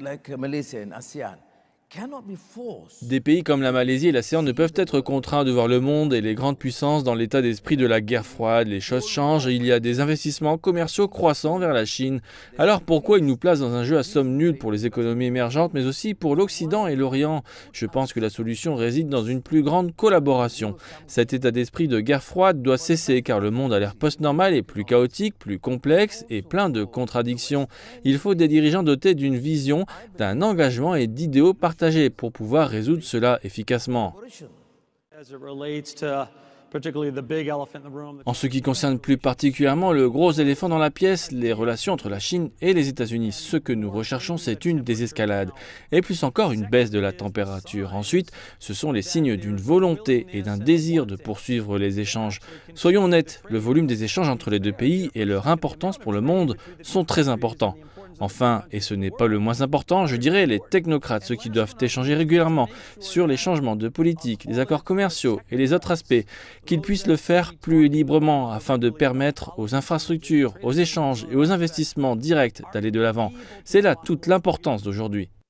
like Malaysia and ASEAN. Des pays comme la Malaisie et la l'ASEAN ne peuvent être contraints de voir le monde et les grandes puissances dans l'état d'esprit de la guerre froide. Les choses changent et il y a des investissements commerciaux croissants vers la Chine. Alors pourquoi ils nous placent dans un jeu à somme nulle pour les économies émergentes, mais aussi pour l'Occident et l'Orient Je pense que la solution réside dans une plus grande collaboration. Cet état d'esprit de guerre froide doit cesser car le monde a l'air post normal est plus chaotique, plus complexe et plein de contradictions. Il faut des dirigeants dotés d'une vision, d'un engagement et d'idéaux partagés pour pouvoir résoudre cela efficacement. En ce qui concerne plus particulièrement le gros éléphant dans la pièce, les relations entre la Chine et les États-Unis, ce que nous recherchons, c'est une désescalade, et plus encore une baisse de la température. Ensuite, ce sont les signes d'une volonté et d'un désir de poursuivre les échanges. Soyons honnêtes, le volume des échanges entre les deux pays et leur importance pour le monde sont très importants. Enfin, et ce n'est pas le moins important, je dirais les technocrates, ceux qui doivent échanger régulièrement sur les changements de politique, les accords commerciaux et les autres aspects, qu'ils puissent le faire plus librement afin de permettre aux infrastructures, aux échanges et aux investissements directs d'aller de l'avant. C'est là toute l'importance d'aujourd'hui.